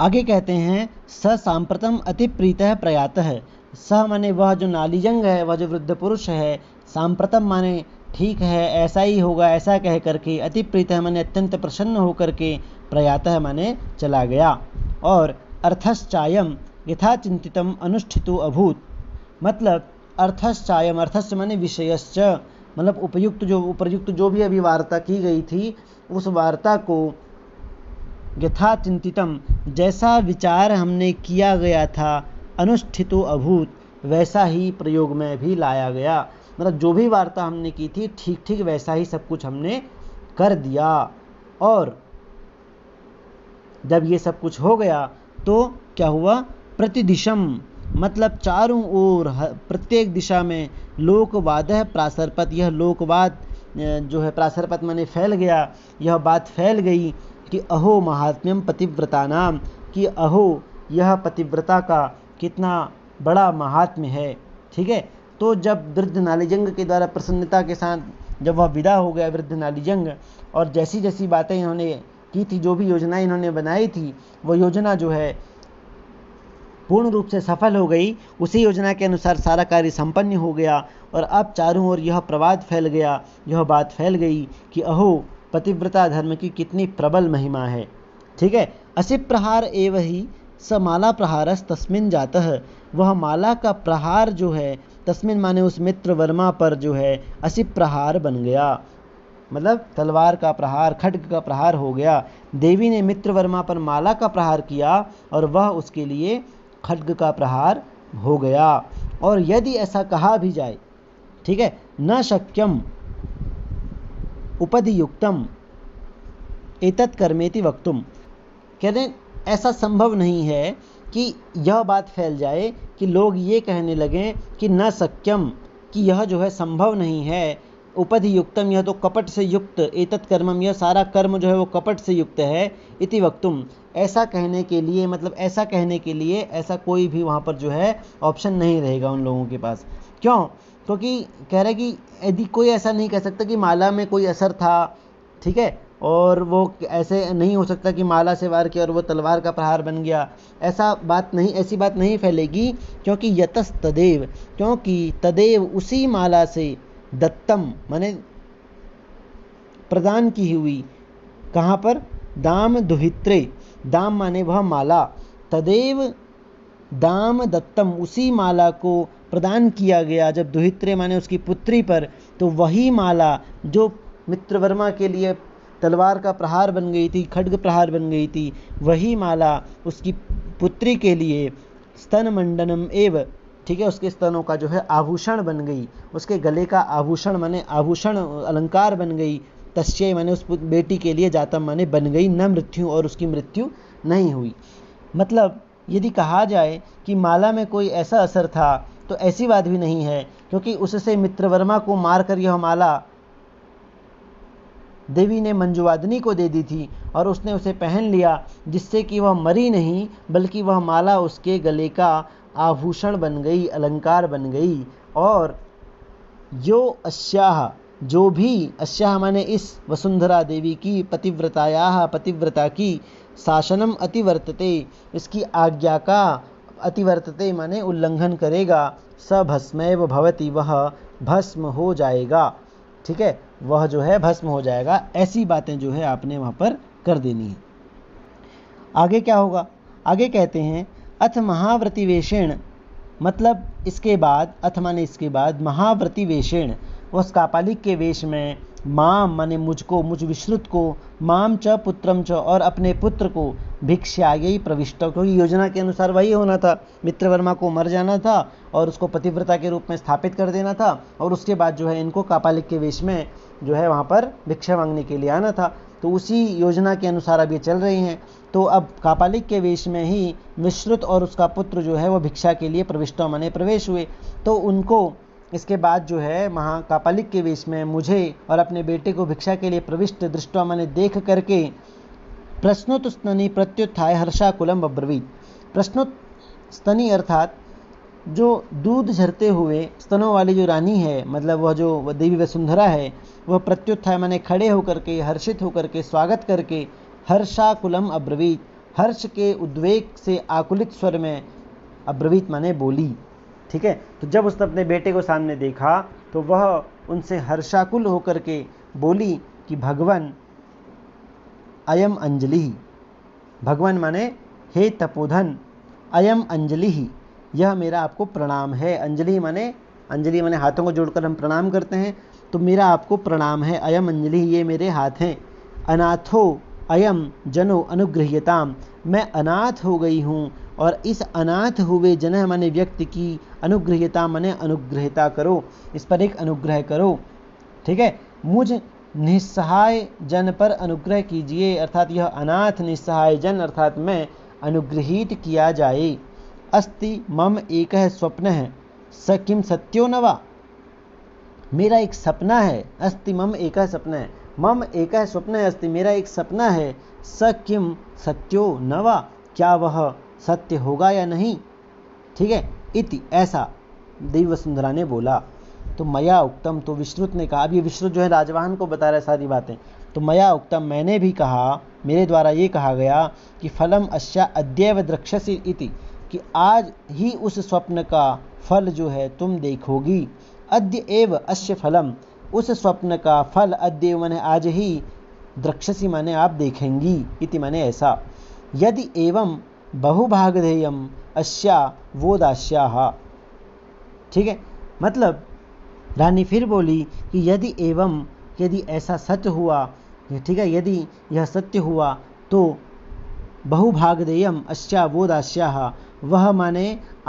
आगे कहते हैं स सांप्रतम अति प्रीत प्रयात है स माने वह जो नालीजंग है वह जो वृद्ध पुरुष है सांप्रतम माने ठीक है ऐसा ही होगा ऐसा कह करके अति प्रीत माने अत्यंत प्रसन्न होकर के प्रयात माने चला गया और अर्थश्चायम यथाचिंतितम अनुष्ठितो अभूत मतलब अर्थश्चायम अर्थस् माने विषयश्च मतलब उपयुक्त जो उपयुक्त जो भी अभी वार्ता की गई थी उस वार्ता को यथा चिंतितम जैसा विचार हमने किया गया था अनुष्ठितो अभूत वैसा ही प्रयोग में भी लाया गया मतलब जो भी वार्ता हमने की थी ठीक ठीक वैसा ही सब कुछ हमने कर दिया और जब ये सब कुछ हो गया तो क्या हुआ प्रतिदिशम मतलब चारों ओर प्रत्येक दिशा में लोकवाद है प्रासरपत यह लोकवाद जो है प्रासरपत मैंने फैल गया यह बात फैल गई कि अहो महात्म्यम पतिव्रता नाम कि अहो यह पतिव्रता का कितना बड़ा महात्म्य है ठीक है तो जब वृद्ध नालीजंग के द्वारा प्रसन्नता के साथ जब वह विदा हो गया वृद्ध नालीजंग और जैसी जैसी बातें इन्होंने की थी जो भी योजना इन्होंने बनाई थी वह योजना जो है पूर्ण रूप से सफल हो गई उसी योजना के अनुसार सारा कार्य संपन्न हो गया और अब चारों ओर यह प्रवाद फैल गया यह बात फैल गई कि अहो पतिव्रता धर्म की कितनी प्रबल महिमा है ठीक है असी प्रहार एव ही स माला प्रहारस तस्मिन जाता है वह माला का प्रहार जो है तस्मिन माने उस मित्र वर्मा पर जो है असी प्रहार बन गया मतलब तलवार का प्रहार खड्ग का प्रहार हो गया देवी ने मित्र वर्मा पर माला का प्रहार किया और वह उसके लिए खड्ग का प्रहार हो गया और यदि ऐसा कहा भी जाए ठीक है न शक्यम युक्तम एतत् कर्मेति वक्तुम कह रहे ऐसा संभव नहीं है कि यह बात फैल जाए कि लोग ये कहने लगें कि न सक्यम कि यह जो है संभव नहीं है उपधियुक्तम यह तो कपट से युक्त एतत् कर्मम यह सारा कर्म जो है वो कपट से युक्त है इति वक्तुम ऐसा कहने के लिए मतलब ऐसा कहने के लिए ऐसा कोई भी वहाँ पर जो है ऑप्शन नहीं रहेगा उन लोगों के पास क्यों क्योंकि कह रहे कि यदि कोई ऐसा नहीं कह सकता कि माला में कोई असर था ठीक है और वो ऐसे नहीं हो सकता कि माला से वार किया और वो तलवार का प्रहार बन गया ऐसा बात नहीं ऐसी बात नहीं फैलेगी क्योंकि यतस तदेव क्योंकि तदेव उसी माला से दत्तम माने प्रदान की हुई कहाँ पर दाम दुहित्रे दाम माने वह माला तदेव दाम दत्तम उसी माला को प्रदान किया गया जब दुहित्रे माने उसकी पुत्री पर तो वही माला जो मित्रवर्मा के लिए तलवार का प्रहार बन गई थी खड्ग प्रहार बन गई थी वही माला उसकी पुत्री के लिए स्तन मंडनम एव ठीक है उसके स्तनों का जो है आभूषण बन गई उसके गले का आभूषण माने आभूषण अलंकार बन गई तस्य माने उस बेटी के लिए जातम माने बन गई न मृत्यु और उसकी मृत्यु नहीं हुई मतलब यदि कहा जाए कि माला में कोई ऐसा असर था तो ऐसी बात भी नहीं है क्योंकि उससे मित्रवर्मा को मारकर यह माला देवी ने मंजुवादिनी को दे दी थी और उसने उसे पहन लिया जिससे कि वह मरी नहीं बल्कि वह माला उसके गले का आभूषण बन गई अलंकार बन गई और यो अश्याह जो भी अश्या माने इस वसुंधरा देवी की पतिव्रताया पतिव्रता की शासनम अतिवर्तते इसकी आज्ञा का अतिवर्तते माने उल्लंघन करेगा स भस्मैव भवती वह भस्म हो जाएगा ठीक है वह जो है भस्म हो जाएगा ऐसी बातें जो है आपने वहाँ पर कर देनी है आगे क्या होगा आगे कहते हैं अथ महाव्रतिवेशेण मतलब इसके बाद अथ माने इसके बाद महाव्रतिवेषण उस कापालिक के वेश में माम माने मुझको मुझ विश्रुत को माम च पुत्रम च और अपने पुत्र को भिक्षा यही प्रविष्ट क्योंकि योजना के अनुसार वही होना था मित्र वर्मा को मर जाना था और उसको पतिव्रता के रूप में स्थापित कर देना था और उसके बाद जो है इनको कापालिक के वेश में जो है वहाँ पर भिक्षा मांगने के लिए आना था तो उसी योजना के अनुसार अब ये चल रही हैं तो अब कापालिक के वेश में ही विश्रुत और उसका पुत्र जो है वो भिक्षा के लिए प्रविष्टों मने प्रवेश हुए तो उनको इसके बाद जो है महाकापालिक के वेश में मुझे और अपने बेटे को भिक्षा के लिए प्रविष्ट दृष्टोमा मैंने देख करके प्रश्नोत्तनी प्रत्युत्थाय हर्षाकुलम बब्रवीत स्तनी अर्थात जो दूध झरते हुए स्तनों वाली जो रानी है मतलब वह जो देवी वसुंधरा है वह प्रत्युत्थाय मैंने खड़े होकर के हर्षित होकर के स्वागत करके हर्षाकुलम अब्रवीत हर्ष के उद्वेग से आकुलित स्वर में अब्रवीत माने बोली ठीक है तो जब उसने अपने बेटे को सामने देखा तो वह उनसे हर्षाकुल होकर के बोली कि भगवान अयम अंजलि भगवान माने हे तपोधन अयम अंजलि यह मेरा आपको प्रणाम है अंजलि माने अंजलि माने हाथों को जोड़कर हम प्रणाम करते हैं तो मेरा आपको प्रणाम है अयम अंजलि ये मेरे हाथ हैं अनाथो अयम जनो अनुग्रह्यताम मैं अनाथ हो गई हूँ और इस अनाथ हुए जन माने व्यक्ति की अनुग्रहता माने अनुग्रहता करो इस पर एक अनुग्रह करो ठीक है मुझ निस्सहाय जन पर अनुग्रह कीजिए अर्थात यह अनाथ निस्सहाय जन अर्थात मैं अनुग्रहित किया जाए अस्ति मम एक है स्वप्न है स किम सत्यो नवा मेरा एक सपना है अस्ति मम एक है सपना है मम एक है स्वप्न है अस्ति मेरा एक सपना है स किम सत्यो नवा क्या वह सत्य होगा या नहीं ठीक है इति ऐसा देवी सुंदरा ने बोला तो मया उक्तम तो विश्रुत ने कहा अब ये विश्रुत जो है राजवाहन को बता रहा है सारी बातें तो मया उक्तम मैंने भी कहा मेरे द्वारा ये कहा गया कि फलम अश्या अद्यव द्रक्षसी इति कि आज ही उस स्वप्न का फल जो है तुम देखोगी अद्य एव अश्य फलम उस स्वप्न का फल अद्य मैंने आज ही द्रक्षसी माने आप देखेंगी इति माने ऐसा यदि एवं बहुभागधेयम अश्या वो दास्या ठीक है मतलब रानी फिर बोली कि यदि एवं यदि ऐसा सत्य हुआ ठीक है यदि यह सत्य हुआ तो बहुभागधेयम अश्या वो दास्या वह माने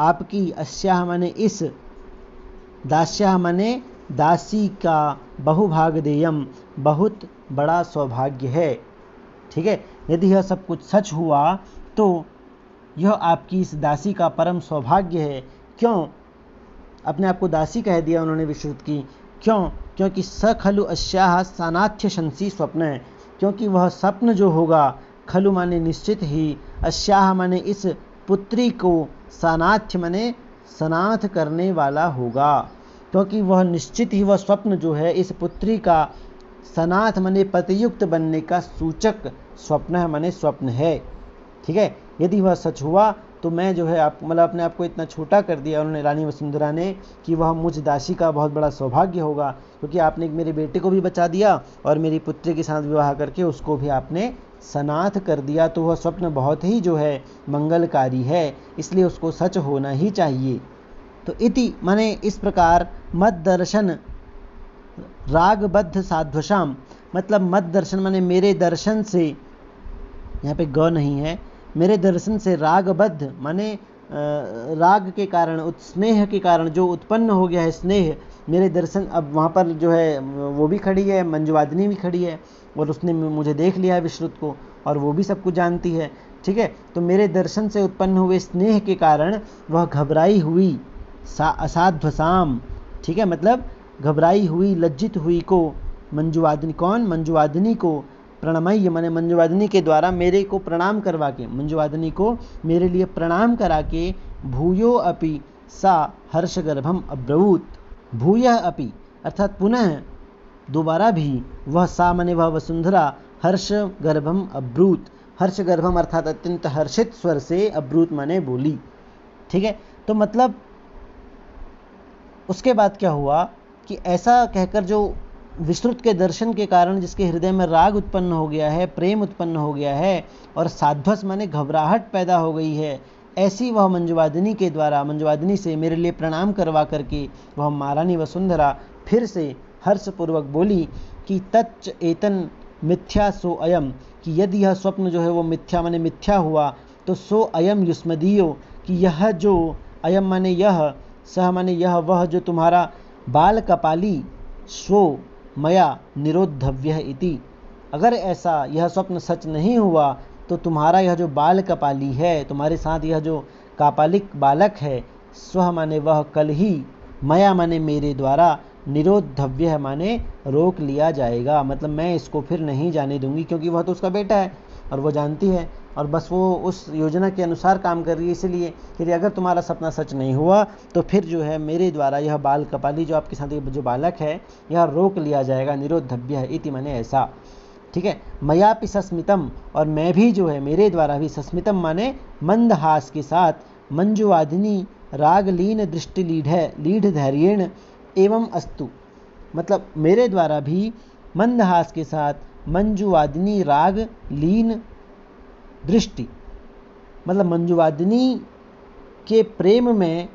आपकी अश्या माने इस दास्या माने दासी का बहुभागधेयम बहुत बड़ा सौभाग्य है ठीक है यदि यह सब कुछ सच हुआ तो यह आपकी इस दासी का परम सौभाग्य है क्यों अपने आप को दासी कह दिया उन्होंने विश्रुत की क्यों क्योंकि स खलु अश्या सानाथ्य शंसी स्वप्न है क्योंकि वह स्वप्न जो होगा खलु माने निश्चित ही अश्याह माने इस पुत्री को सानाथ्य माने सनाथ करने वाला होगा क्योंकि वह निश्चित ही वह स्वप्न जो है इस पुत्री का सनाथ मने पतियुक्त बनने का सूचक स्वप्न है मने स्वप्न है ठीक है यदि वह सच हुआ तो मैं जो है आप मतलब अपने आप को इतना छोटा कर दिया उन्होंने रानी वसुंधरा ने कि वह मुझ दासी का बहुत बड़ा सौभाग्य होगा क्योंकि आपने मेरे बेटे को भी बचा दिया और मेरी पुत्री के साथ विवाह करके उसको भी आपने सनाथ कर दिया तो वह स्वप्न बहुत ही जो है मंगलकारी है इसलिए उसको सच होना ही चाहिए तो इति माने इस प्रकार मत दर्शन रागबद्ध साध्वशाम मतलब मत दर्शन माने मेरे दर्शन से यहाँ पे ग नहीं है मेरे दर्शन से रागबद्ध माने राग के कारण स्नेह के कारण जो उत्पन्न हो गया है स्नेह मेरे दर्शन अब वहाँ पर जो है वो भी खड़ी है मंजुवादिनी भी खड़ी है और उसने मुझे देख लिया है विश्रुत को और वो भी सब कुछ जानती है ठीक है तो मेरे दर्शन से उत्पन्न हुए स्नेह के कारण वह घबराई हुई सा साम ठीक है मतलब घबराई हुई लज्जित हुई को मंजुवादिनी कौन मंजुवादिनी को प्रणमय मैंने मंजुवादिनी के द्वारा मेरे को प्रणाम करवा के मंजुवादिनी को मेरे लिए प्रणाम करा के भूयो अपि सा हर्षगर्भम अब्रवूत भूय अपि अर्थात पुनः दोबारा भी वह सा मने वह वसुंधरा हर्ष गर्भम अब्रूत हर्ष गर्भम अर्थात अत्यंत हर्षित स्वर से अब्रूत मने बोली ठीक है तो मतलब उसके बाद क्या हुआ कि ऐसा कहकर जो विश्रुत के दर्शन के कारण जिसके हृदय में राग उत्पन्न हो गया है प्रेम उत्पन्न हो गया है और साध्वस माने घबराहट पैदा हो गई है ऐसी वह मंजुवादिनी के द्वारा मंजुवादिनी से मेरे लिए प्रणाम करवा करके वह महारानी वसुंधरा फिर से हर्षपूर्वक बोली कि तच्च एतन मिथ्या सो अयम कि यदि यह स्वप्न जो है वो मिथ्या माने मिथ्या हुआ तो सो अयम युष्मदीयो कि यह जो अयम माने यह सह माने यह वह जो तुम्हारा बाल कपाली सो मया निरोधव्य इति अगर ऐसा यह स्वप्न सच नहीं हुआ तो तुम्हारा यह जो बाल कपाली है तुम्हारे साथ यह जो कापालिक बालक है स्व माने वह कल ही मया माने मेरे द्वारा निरोधव्य माने रोक लिया जाएगा मतलब मैं इसको फिर नहीं जाने दूंगी क्योंकि वह तो उसका बेटा है और वह जानती है और बस वो उस योजना के अनुसार काम कर रही है इसीलिए यदि अगर तुम्हारा सपना सच नहीं हुआ तो फिर जो है मेरे द्वारा यह बाल कपाली जो आपके साथ जो बालक है यह रोक लिया जाएगा निरोधभ्य है इति मैंने ऐसा ठीक है मया भी सस्मितम और मैं भी जो है मेरे द्वारा भी सस्मितम माने मंदहास के साथ मंजुवादिनी रागलीन दृष्टि लीढ़ लीढ़ धैर्यण एवं अस्तु मतलब मेरे द्वारा भी मंदहास के साथ मंजुवादिनी राग लीन दृष्टि मतलब मंजुवादिनी के प्रेम में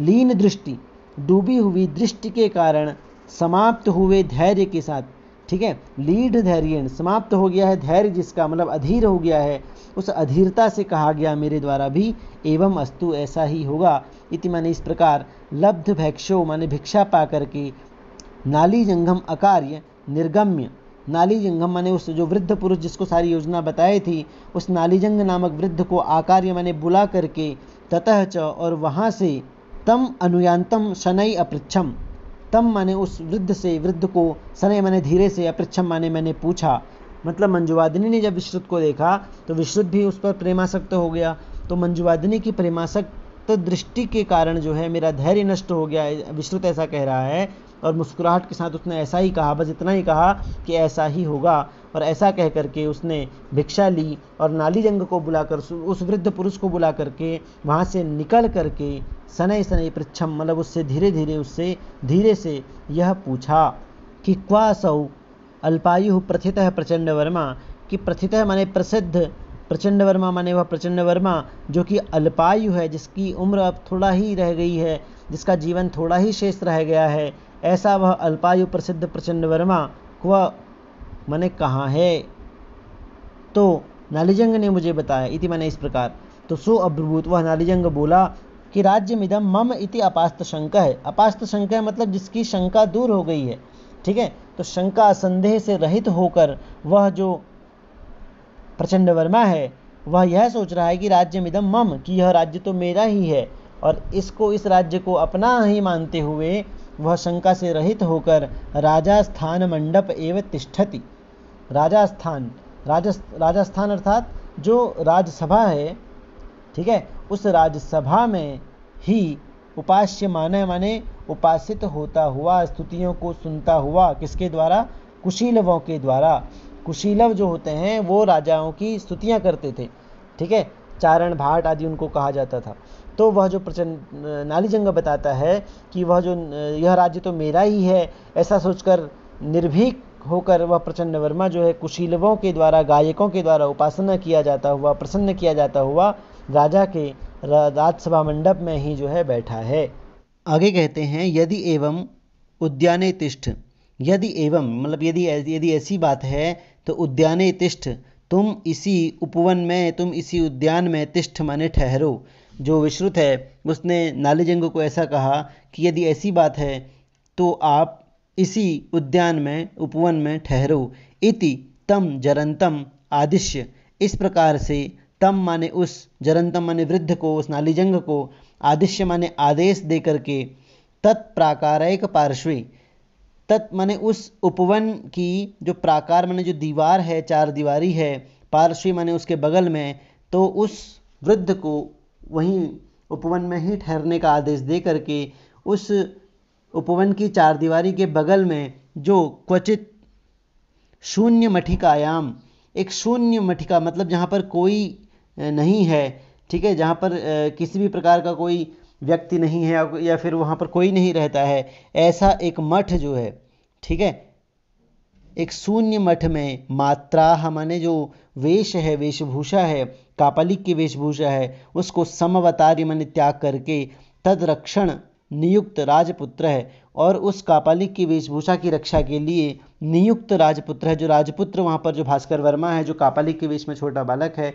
लीन दृष्टि डूबी हुई दृष्टि के कारण समाप्त हुए धैर्य के साथ ठीक है लीड धैर्य समाप्त हो गया है धैर्य जिसका मतलब अधीर हो गया है उस अधीरता से कहा गया मेरे द्वारा भी एवं अस्तु ऐसा ही होगा इति मैंने इस प्रकार लब्ध भैक्षो माने भिक्षा पा करके नाली जंगम अकार्य निर्गम्य नाली जंगम मैंने उस जो वृद्ध पुरुष जिसको सारी योजना बताई थी उस नालीजंग नामक वृद्ध को आकार्य मैंने बुला करके ततः च और वहाँ से तम अनुयांतम शनई अपृच्छम तम माने उस वृद्ध से वृद्ध को सनय मैंने धीरे से अपृच्छम माने मैंने पूछा मतलब मंजुवादिनी ने जब विश्रुत को देखा तो विश्रुत भी उस पर प्रेमासक्त हो गया तो मंजुवादिनी की प्रेमासक्त दृष्टि के कारण जो है मेरा धैर्य नष्ट हो गया विश्रुत ऐसा कह रहा है और मुस्कुराहट के साथ उसने ऐसा ही कहा बस इतना ही कहा कि ऐसा ही होगा और ऐसा कह करके उसने भिक्षा ली और नाली जंग को बुलाकर उस वृद्ध पुरुष को बुला करके वहाँ से निकल करके सनय सनय पृछम मतलब उससे धीरे धीरे उससे धीरे से यह पूछा कि क्वा सौ अल्पायु प्रथित प्रचंड वर्मा कि प्रथित माने प्रसिद्ध प्रचंड वर्मा माने वह प्रचंड वर्मा जो कि अल्पायु है जिसकी उम्र अब थोड़ा ही रह गई है जिसका जीवन थोड़ा ही शेष रह गया है ऐसा वह अल्पायु प्रसिद्ध प्रचंड वर्मा वह मैंने कहा है तो नालीजंग ने मुझे बताया इति मैंने इस प्रकार तो सो अभ्रभूत वह नालीजंग बोला कि राज्य मिदम मम इति अपास्त शंका है अपास्त शंका है मतलब जिसकी शंका दूर हो गई है ठीक है तो शंका संदेह से रहित होकर वह जो प्रचंड वर्मा है वह यह सोच रहा है कि राज्य मिदम मम कि यह राज्य तो मेरा ही है और इसको इस राज्य को अपना ही मानते हुए वह शंका से रहित होकर राजास्थान मंडप एवं तिष्ठति राजास्थान राजस्थान अर्थात जो राज्यसभा है ठीक है उस राज्यसभा में ही उपास्य माने माने उपासित होता हुआ स्तुतियों को सुनता हुआ किसके द्वारा कुशीलवों के द्वारा कुशीलव जो होते हैं वो राजाओं की स्तुतियाँ करते थे ठीक है चारण भाट आदि उनको कहा जाता था तो वह जो प्रचंड नालीजंग बताता है कि वह जो यह राज्य तो मेरा ही है ऐसा सोचकर निर्भीक होकर वह प्रचंड वर्मा जो है कुशीलवों के द्वारा गायकों के द्वारा उपासना किया जाता हुआ प्रसन्न किया जाता हुआ राजा के राजसभा मंडप में ही जो है बैठा है आगे कहते हैं यदि एवं उद्याने तिष्ठ यदि एवं मतलब यदि यदि ऐसी बात है तो उद्याने तिष्ठ तुम इसी उपवन में तुम इसी उद्यान में तिष्ठ माने ठहरो जो विश्रुत है उसने नालीजंग को ऐसा कहा कि यदि ऐसी बात है तो आप इसी उद्यान में उपवन में ठहरो इति तम जरंतम आदिश्य इस प्रकार से तम माने उस जरंतम माने वृद्ध को उस नालीजंग को आदिश्य माने आदेश दे करके तत्प्राकारयक पार्श्वे तत् माने उस उपवन की जो प्राकार माने जो दीवार है चार दीवारी है पार्श्वी माने उसके बगल में तो उस वृद्ध को वहीं उपवन में ही ठहरने का आदेश दे करके उस उपवन की चारदीवारी के बगल में जो क्वचित शून्य मठिकायाम एक शून्य मठिका मतलब जहाँ पर कोई नहीं है ठीक है जहाँ पर किसी भी प्रकार का कोई व्यक्ति नहीं है या फिर वहाँ पर कोई नहीं रहता है ऐसा एक मठ जो है ठीक है एक शून्य मठ में मात्रा हमारे जो वेश है वेशभूषा है कापालिक की वेशभूषा है उसको समवतार्य मन त्याग करके तदरक्षण नियुक्त राजपुत्र है और उस कापालिक की वेशभूषा की रक्षा के लिए नियुक्त राजपुत्र है जो राजपुत्र वहाँ पर जो भास्कर वर्मा है जो कापालिक के वेश में छोटा बालक है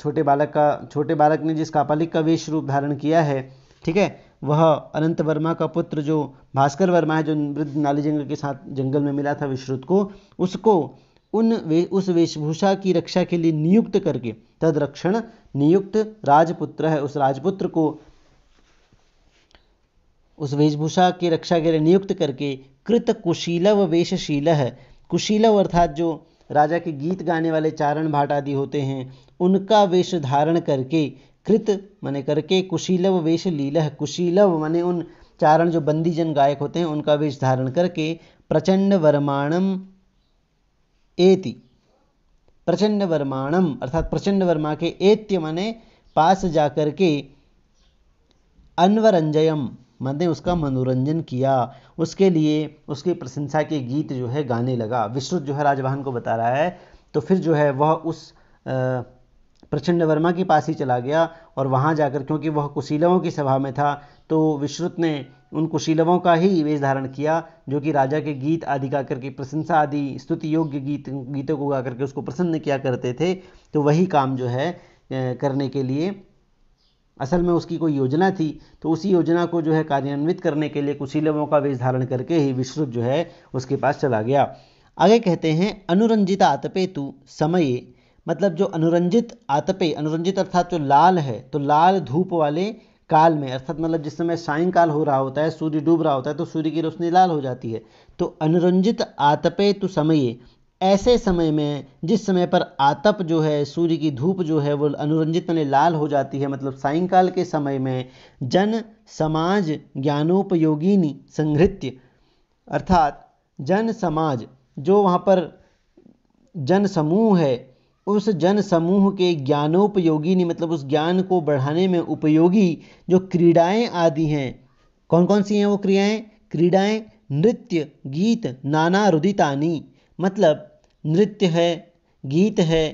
छोटे बालक का छोटे बालक ने जिस कापालिक का वेश रूप धारण किया है ठीक है वह अनंत वर्मा का पुत्र जो भास्कर वर्मा है जो वृद्ध नाली जंगल के साथ जंगल में मिला था विश्रुत को उसको उन वे उस वेशभूषा की रक्षा के लिए नियुक्त करके तद रक्षण नियुक्त राजपुत्र है उस राजपुत्र को उस वेशभूषा की रक्षा के लिए नियुक्त करके कृत कुशीलव वेशशील है कुशीलव अर्थात जो राजा के गीत गाने वाले चारण भाट आदि होते हैं उनका वेश धारण करके कृत माने करके कुशीलव वेश लीलह कुशीलव माने उन चारण जो बंदीजन गायक होते हैं उनका वेश धारण करके प्रचंड वर्माणम एति प्रचंड वर्माणम अर्थात प्रचंड वर्मा के एत्य माने पास जाकर के अनवरंजयम मैंने उसका मनोरंजन किया उसके लिए उसकी प्रशंसा के गीत जो है गाने लगा विश्रुत जो है राजवाहन को बता रहा है तो फिर जो है वह उस आ, प्रचंड वर्मा के पास ही चला गया और वहाँ जाकर क्योंकि वह कुशीलवों की सभा में था तो विश्रुत ने उन कुशीलवों का ही वेश धारण किया जो कि राजा के गीत आदि गा करके प्रशंसा आदि स्तुति योग्य गीत गीतों को गा करके उसको प्रसन्न किया करते थे तो वही काम जो है करने के लिए असल में उसकी कोई योजना थी तो उसी योजना को जो है कार्यान्वित करने के लिए कुशीलवों का वेश धारण करके ही विश्रुत जो है उसके पास चला गया आगे कहते हैं अनुरंजिता आतपेतु समय समये मतलब जो अनुरंजित आतपे अनुरंजित अर्थात जो लाल है तो लाल धूप वाले काल में अर्थात मतलब जिस समय सायंकाल हो रहा होता है सूर्य डूब रहा होता है तो सूर्य की रोशनी लाल हो जाती है तो अनुरंजित आतपे तो समय ऐसे समय में जिस समय पर आतप जो है सूर्य की धूप जो है वो अनुरंजित मैंने लाल हो जाती है मतलब सायंकाल के समय में जन समाज ज्ञानोपयोगिनी संहृत्य अर्थात जन समाज जो वहाँ पर जन समूह है उस जन समूह के ज्ञानोपयोगी मतलब उस ज्ञान को बढ़ाने में उपयोगी जो क्रीड़ाएं आदि हैं कौन कौन सी हैं वो क्रियाएं क्रीड़ाएं नृत्य गीत नाना रुदितानी मतलब नृत्य है गीत है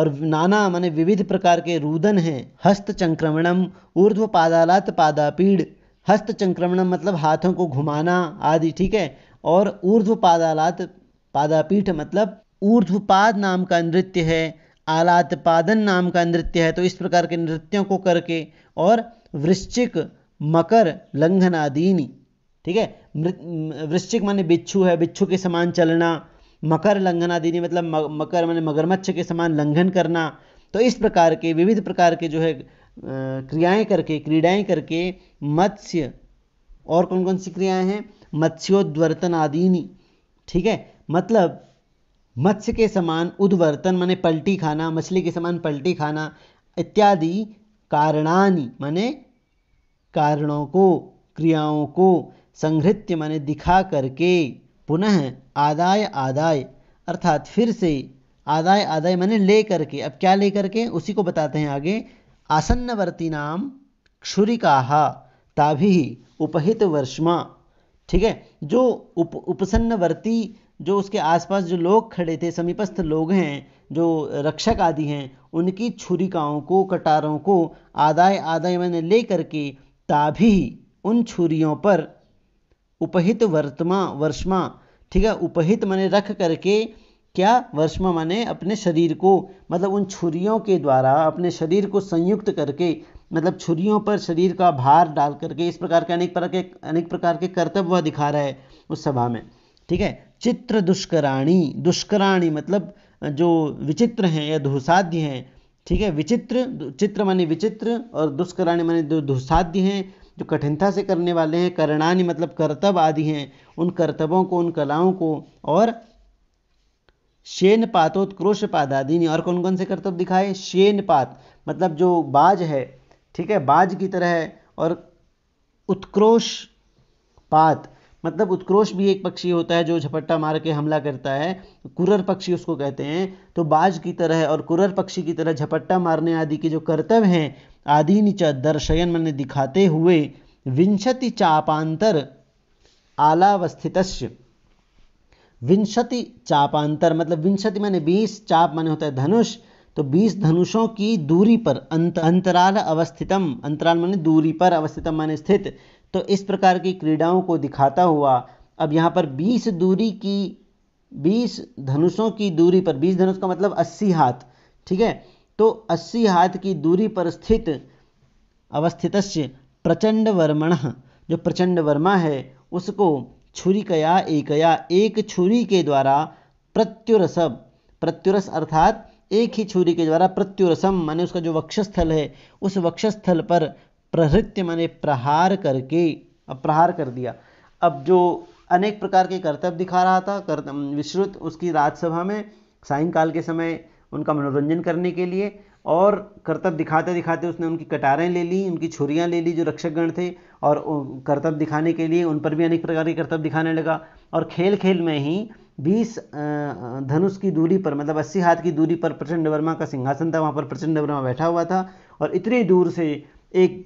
और नाना माने विविध प्रकार के रुदन हैं हस्त चंक्रमणम ऊर्ध्व पादालात पादापीड़ चंक्रमणम मतलब हाथों को घुमाना आदि ठीक है और ऊर्ध्व पादालात पादापीठ मतलब ऊर्ध्वपाद नाम का नृत्य है आलातपादन नाम का नृत्य है तो इस प्रकार के नृत्यों को करके और वृश्चिक मकर लंघन ठीक है वृश्चिक माने बिच्छू है बिच्छू के समान चलना मकर लंघन मतलब म, मकर माने मगरमच्छ के समान लंघन करना तो इस प्रकार के विविध प्रकार के जो है क्रियाएं करके क्रीड़ाएं करके मत्स्य और कौन कौन सी क्रियाएं हैं मत्स्योद्वर्तन आदिनी ठीक है मतलब मत्स्य के समान उद्वर्तन माने पलटी खाना मछली के समान पलटी खाना इत्यादि कारणानि माने कारणों को क्रियाओं को संहृत्य माने दिखा करके पुनः आदाय आदाय अर्थात फिर से आदाय आदाय माने ले करके अब क्या ले करके उसी को बताते हैं आगे आसन्नवर्ती नाम क्षुरिका ताभी उपहित वर्षमा ठीक है जो उप उपसन्नवर्ती जो उसके आसपास जो लोग खड़े थे समीपस्थ लोग हैं जो रक्षक आदि हैं उनकी छुरिकाओं को कटारों को आदाय आदाय मैंने ले करके ताभी उन छुरियों पर उपहित वर्तमा वर्षमा ठीक है उपहित मैंने रख करके क्या वर्षमा मैंने अपने शरीर को मतलब उन छुरियों के द्वारा अपने शरीर को संयुक्त करके मतलब छुरियों पर शरीर का भार डाल करके इस प्रकार के अनेक प्रकार के अनेक प्रकार के कर्तव्य दिखा रहा है उस सभा में ठीक है चित्र दुष्कराणी दुष्कराणी मतलब जो विचित्र हैं या धुसाध्य हैं ठीक है विचित्र चित्र माने विचित्र और दुष्कराणी माने धुसाध्य हैं जो कठिनता से करने वाले हैं करणानी मतलब कर्तव्य आदि हैं उन कर्तव्यों को उन कलाओं को और शेन पातोत्क्रोश आदि ने और कौन कौन से कर्तव्य दिखाए शेन पात मतलब जो बाज है ठीक है बाज की तरह है और उत्क्रोश पात मतलब उत्क्रोश भी एक पक्षी होता है जो झपट्टा मार के हमला करता है कुरर पक्षी उसको कहते हैं तो बाज की तरह और कुरर पक्षी की तरह झपट्टा मारने आदि के जो कर्तव्य हैं आदि नीचा दर्शयन मैंने दिखाते हुए विंशति चापांतर आलावस्थित विंशति चापांतर मतलब विंशति मैंने बीस चाप माने होता है धनुष तो बीस धनुषों की दूरी पर अंत अंतराल अवस्थितम अंतराल माने दूरी पर अवस्थितम माने स्थित तो इस प्रकार की क्रीड़ाओं को दिखाता हुआ अब यहाँ पर 20 दूरी की 20 धनुषों की दूरी पर 20 धनुष का मतलब 80 हाथ ठीक है तो 80 हाथ की दूरी पर स्थित अवस्थित प्रचंड वर्मण जो प्रचंड वर्मा है उसको कया एकया एक छुरी के द्वारा प्रत्युरसम प्रत्युरस अर्थात एक ही छुरी के द्वारा प्रत्युरसम माने उसका जो वक्षस्थल है उस वक्षस्थल पर प्रहृत्य माने प्रहार करके अब प्रहार कर दिया अब जो अनेक प्रकार के कर्तव्य दिखा रहा था कर्तव्य विश्रुत उसकी राजसभा में सायंकाल के समय उनका मनोरंजन करने के लिए और कर्तव्य दिखाते दिखाते उसने उनकी कटारें ले ली उनकी छुरियाँ ले ली जो रक्षकगण थे और कर्तव्य दिखाने के लिए उन पर भी अनेक प्रकार के कर्तव्य दिखाने लगा और खेल खेल में ही बीस धनुष की दूरी पर मतलब अस्सी हाथ की दूरी पर प्रचंड वर्मा का सिंहासन था वहाँ पर प्रचंड वर्मा बैठा हुआ था और इतनी दूर से एक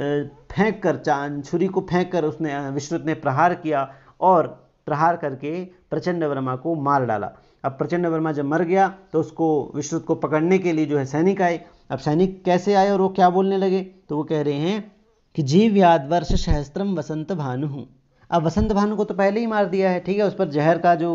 फेंक कर चांद छुरी को फेंक कर उसने विश्रुत ने प्रहार किया और प्रहार करके प्रचंड वर्मा को मार डाला अब प्रचंड वर्मा जब मर गया तो उसको विश्रुत को पकड़ने के लिए जो है सैनिक आए अब सैनिक कैसे आए और वो क्या बोलने लगे तो वो कह रहे हैं कि जीव याद वर्ष सहस्त्रम वसंत भानु अब वसंत भानु को तो पहले ही मार दिया है ठीक है उस पर जहर का जो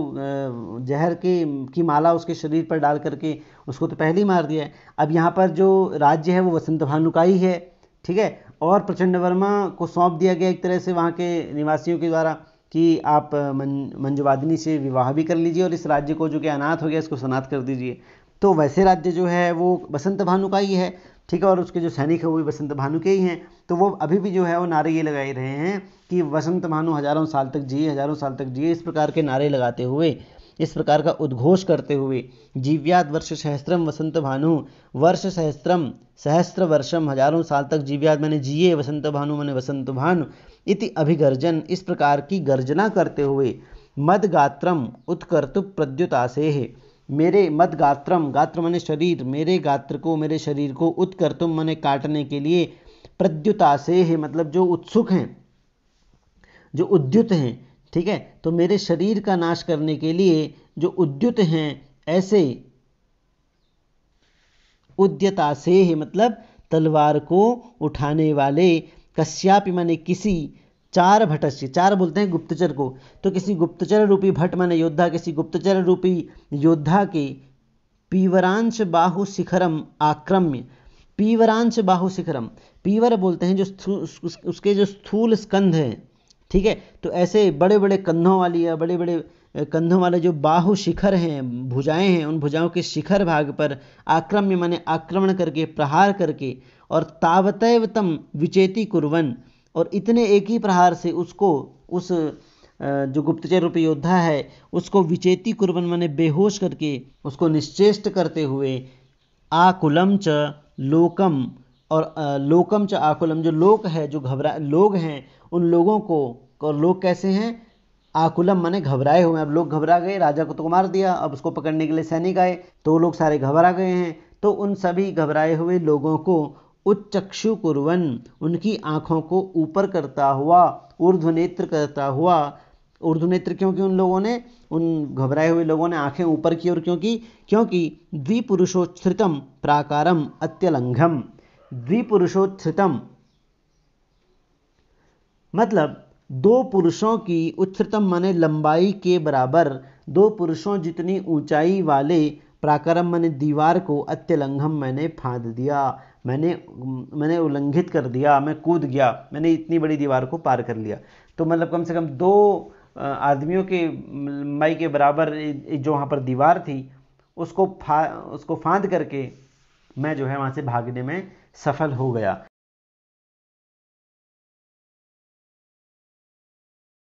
जहर के की माला उसके शरीर पर डाल करके उसको तो पहले ही मार दिया है अब यहाँ पर जो राज्य है वो वसंत भानु का ही है ठीक है और प्रचंड वर्मा को सौंप दिया गया एक तरह से वहाँ के निवासियों के द्वारा कि आप मंजुवादिनी से विवाह भी कर लीजिए और इस राज्य को जो कि अनाथ हो गया इसको सनाथ कर दीजिए तो वैसे राज्य जो है वो बसंत भानु का ही है ठीक है और उसके जो सैनिक है वो भी बसंत भानु के ही हैं तो वो अभी भी जो है वो नारे ये लगाए रहे हैं कि वसंत भानु हजारों साल तक जिए हजारों साल तक जिए इस प्रकार के नारे लगाते हुए इस प्रकार का उद्घोष करते हुए जीव्यात वर्ष सहस्त्रम वसंत भानु वर्ष सहस्त्रम सहस्त्र वर्षम हजारों साल तक जीव्यात मैंने जिए वसंत भानु मैंने वसंत भानु इति अभिगर्जन इस प्रकार की गर्जना करते हुए मद गात्रम उत्कर्तु प्रद्युतासे है मेरे मद गात्रम गात्र मने शरीर मेरे गात्र को मेरे शरीर को उत्कर्तुम मने काटने के लिए प्रद्युतासे है मतलब जो उत्सुक हैं जो उद्युत हैं ठीक है तो मेरे शरीर का नाश करने के लिए जो उद्युत हैं ऐसे उद्यता से है मतलब तलवार को उठाने वाले कश्यापि माने किसी चार भटस्य चार बोलते हैं गुप्तचर को तो किसी गुप्तचर रूपी भट्ट माने योद्धा किसी गुप्तचर रूपी योद्धा के पीवरांश बाहु शिखरम आक्रम्य पीवरांश बाहु शिखरम पीवर बोलते हैं जो उसके जो स्थूल स्कंध हैं ठीक है तो ऐसे बड़े बड़े कंधों वाली या बड़े बड़े कंधों वाले जो बाहु शिखर हैं भुजाएं हैं उन भुजाओं के शिखर भाग पर आक्रम्य माने आक्रमण करके प्रहार करके और तावतवतम विचेती कुरवन और इतने एक ही प्रहार से उसको उस जो गुप्तचर रूपी योद्धा है उसको विचेती कुरवन माने बेहोश करके उसको निश्चेष्ट करते हुए आकुलम च लोकम और लोकम च आकुलम जो लोक है जो घबरा लोग हैं उन लोगों को और लोग कैसे हैं आकुलम माने घबराए हुए अब लोग घबरा गए राजा को तो मार दिया अब उसको पकड़ने के लिए सैनिक आए तो लोग सारे घबरा गए हैं तो उन सभी घबराए हुए लोगों को उच्चक्षु कुरवन उनकी आँखों को ऊपर करता हुआ ऊर्ध्व नेत्र करता हुआ ऊर्ध्व नेत्र क्योंकि उन लोगों ने उन घबराए हुए लोगों ने आंखें ऊपर की और क्योंकि क्योंकि द्विपुरुषोच्छ्रितम प्राकारम अत्यलंघम द्विपुरुषोत्थितम मतलब दो पुरुषों की उच्चतम माने लंबाई के बराबर दो पुरुषों जितनी ऊंचाई वाले प्राकरम मैंने दीवार को अत्यलंघम मैंने फाँद दिया मैंने मैंने उल्लंघित कर दिया मैं कूद गया मैंने इतनी बड़ी दीवार को पार कर लिया तो मतलब कम से कम दो आदमियों के लंबाई के बराबर जो वहाँ पर दीवार थी उसको फा उसको फाँद करके मैं जो है वहाँ से भागने में सफल हो गया